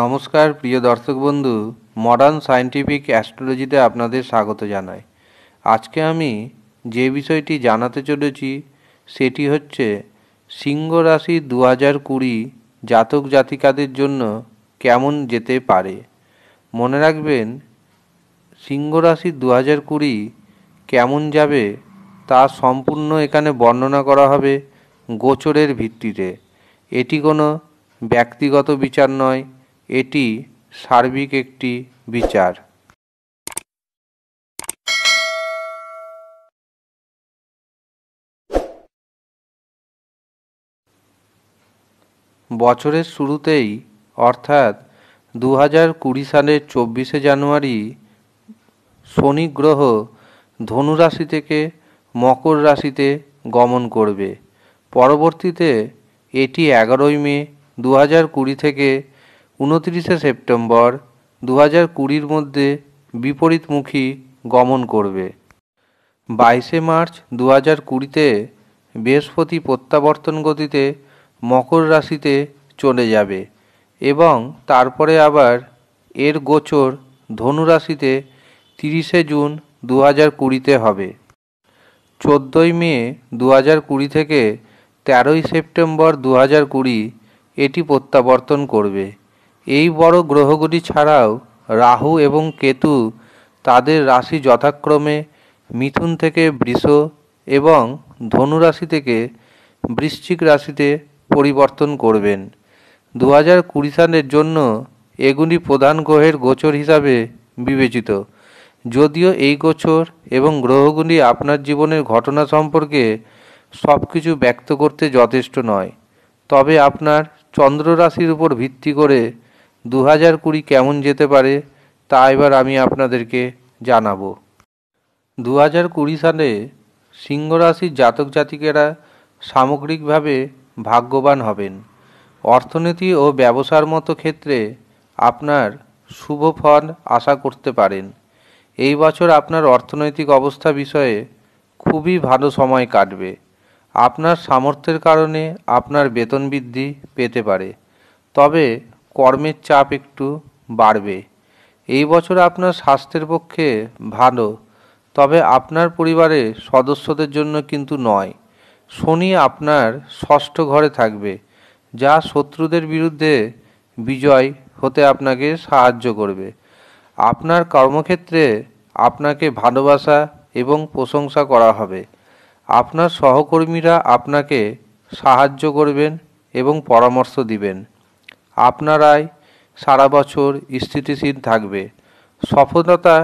নমস্কার প্রিয় দর্শক বন্ধু মডার্ন সায়েন্টিফিক অ্যাস্ট্রোলজিতে আপনাদের স্বাগত জানাই আজকে আমি যে বিষয়টি জানাতে চলেছি সেটি হচ্ছে সিংহ রাশি দু হাজার কুড়ি জাতক জাতিকাদের জন্য কেমন যেতে পারে মনে রাখবেন সিংহ রাশি দু হাজার কুড়ি কেমন যাবে তা সম্পূর্ণ এখানে বর্ণনা করা হবে গোচরের ভিত্তিতে এটি কোনো ব্যক্তিগত বিচার নয় এটি সার্বিক একটি বিচার বছরের শুরুতেই অর্থাৎ দু হাজার কুড়ি সালের চব্বিশে জানুয়ারি শনি গ্রহ ধনু রাশি থেকে মকর রাশিতে গমন করবে পরবর্তীতে এটি এগারোই মে দু হাজার কুড়ি থেকে উনত্রিশে সেপ্টেম্বর দু হাজার কুড়ির মধ্যে বিপরীতমুখী গমন করবে বাইশে মার্চ দু হাজার কুড়িতে বৃহস্পতি প্রত্যাবর্তন গতিতে মকর রাশিতে চলে যাবে এবং তারপরে আবার এর গোচর ধনুরাশিতে তিরিশে জুন দু হাজার কুড়িতে হবে চোদ্দোই মে দু হাজার কুড়ি থেকে তেরোই সেপ্টেম্বর দু হাজার কুড়ি এটি প্রত্যাবর্তন করবে এই বড় গ্রহগুলি ছাড়াও রাহু এবং কেতু তাদের রাশি যথাক্রমে মিথুন থেকে বৃষ এবং ধনু রাশি থেকে বৃশ্চিক রাশিতে পরিবর্তন করবেন দু হাজার কুড়ি সালের জন্য এগুলি প্রধান গ্রহের গোচর হিসাবে বিবেচিত যদিও এই গোচর এবং গ্রহগুলি আপনার জীবনের ঘটনা সম্পর্কে সব কিছু ব্যক্ত করতে যথেষ্ট নয় তবে আপনার চন্দ্র রাশির উপর ভিত্তি করে দু হাজার কুড়ি কেমন যেতে পারে তা এবার আমি আপনাদেরকে জানাবো দু হাজার কুড়ি সালে সিংহরাশির জাতক জাতিকেরা সামগ্রিকভাবে ভাগ্যবান হবেন অর্থনীতি ও ব্যবসার মতো ক্ষেত্রে আপনার শুভ ফল আশা করতে পারেন এই বছর আপনার অর্থনৈতিক অবস্থা বিষয়ে খুবই ভালো সময় কাটবে আপনার সামর্থ্যের কারণে আপনার বেতন বৃদ্ধি পেতে পারে তবে কর্মের চাপ একটু বাড়বে এই বছর আপনার স্বাস্থ্যের পক্ষে ভালো তবে আপনার পরিবারের সদস্যদের জন্য কিন্তু নয় শনি আপনার ষষ্ঠ ঘরে থাকবে যা শত্রুদের বিরুদ্ধে বিজয় হতে আপনাকে সাহায্য করবে আপনার কর্মক্ষেত্রে আপনাকে ভালোবাসা এবং প্রশংসা করা হবে আপনার সহকর্মীরা আপনাকে সাহায্য করবেন এবং পরামর্শ দিবেন আপনারাই সারা বছর স্থিতিশীল থাকবে সফলতা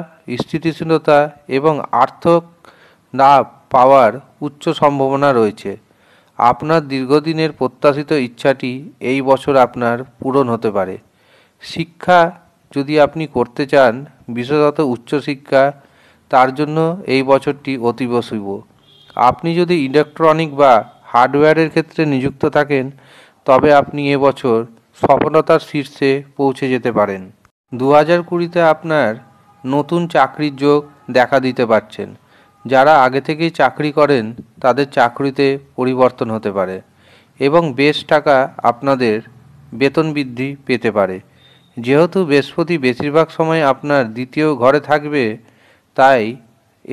স্থিতিশীলতা এবং আর্থিক লাভ পাওয়ার উচ্চ সম্ভাবনা রয়েছে আপনার দীর্ঘদিনের প্রত্যাশিত ইচ্ছাটি এই বছর আপনার পূরণ হতে পারে শিক্ষা যদি আপনি করতে চান বিশেষত উচ্চশিক্ষা তার জন্য এই বছরটি অতীব শুভ আপনি যদি ইলেকট্রনিক বা হার্ডওয়্যারের ক্ষেত্রে নিযুক্ত থাকেন তবে আপনি এবছর সফলতার শীর্ষে পৌঁছে যেতে পারেন দু হাজার কুড়িতে আপনার নতুন চাকরির যোগ দেখা দিতে পারছেন যারা আগে থেকেই চাকরি করেন তাদের চাকরিতে পরিবর্তন হতে পারে এবং বেশ টাকা আপনাদের বেতন বৃদ্ধি পেতে পারে যেহেতু বৃহস্পতি বেশিরভাগ সময় আপনার দ্বিতীয় ঘরে থাকবে তাই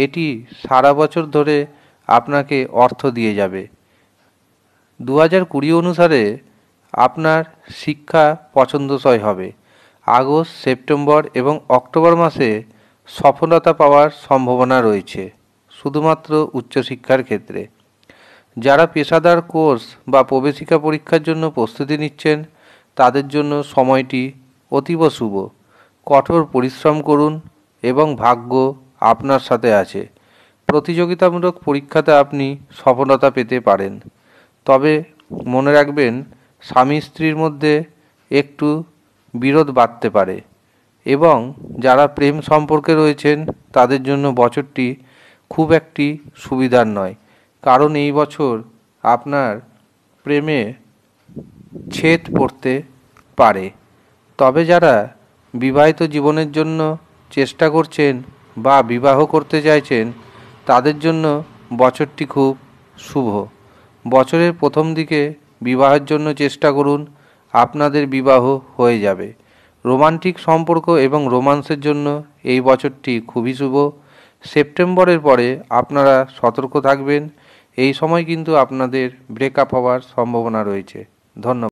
এটি সারা বছর ধরে আপনাকে অর্থ দিয়ে যাবে দু হাজার কুড়ি অনুসারে আপনার শিক্ষা পছন্দসই হবে আগস্ট সেপ্টেম্বর এবং অক্টোবর মাসে সফলতা পাওয়ার সম্ভাবনা রয়েছে শুধুমাত্র উচ্চশিক্ষার ক্ষেত্রে যারা পেশাদার কোর্স বা প্রবেশিকা পরীক্ষার জন্য প্রস্তুতি নিচ্ছেন তাদের জন্য সময়টি অতীব শুভ কঠোর পরিশ্রম করুন এবং ভাগ্য আপনার সাথে আছে প্রতিযোগিতামূলক পরীক্ষাতে আপনি সফলতা পেতে পারেন তবে মনে রাখবেন স্বামী স্ত্রীর মধ্যে একটু বিরোধ বাড়তে পারে এবং যারা প্রেম সম্পর্কে রয়েছেন তাদের জন্য বছরটি খুব একটি সুবিধার নয় কারণ এই বছর আপনার প্রেমে ছেদ পড়তে পারে তবে যারা বিবাহিত জীবনের জন্য চেষ্টা করছেন বা বিবাহ করতে চাইছেন তাদের জন্য বছরটি খুব শুভ বছরের প্রথম দিকে বিবাহের জন্য চেষ্টা করুন আপনাদের বিবাহ হয়ে যাবে রোমান্টিক সম্পর্ক এবং রোমান্সের জন্য এই বছরটি খুবই শুভ সেপ্টেম্বরের পরে আপনারা সতর্ক থাকবেন এই সময় কিন্তু আপনাদের ব্রেকআপ হওয়ার সম্ভাবনা রয়েছে ধন্যবাদ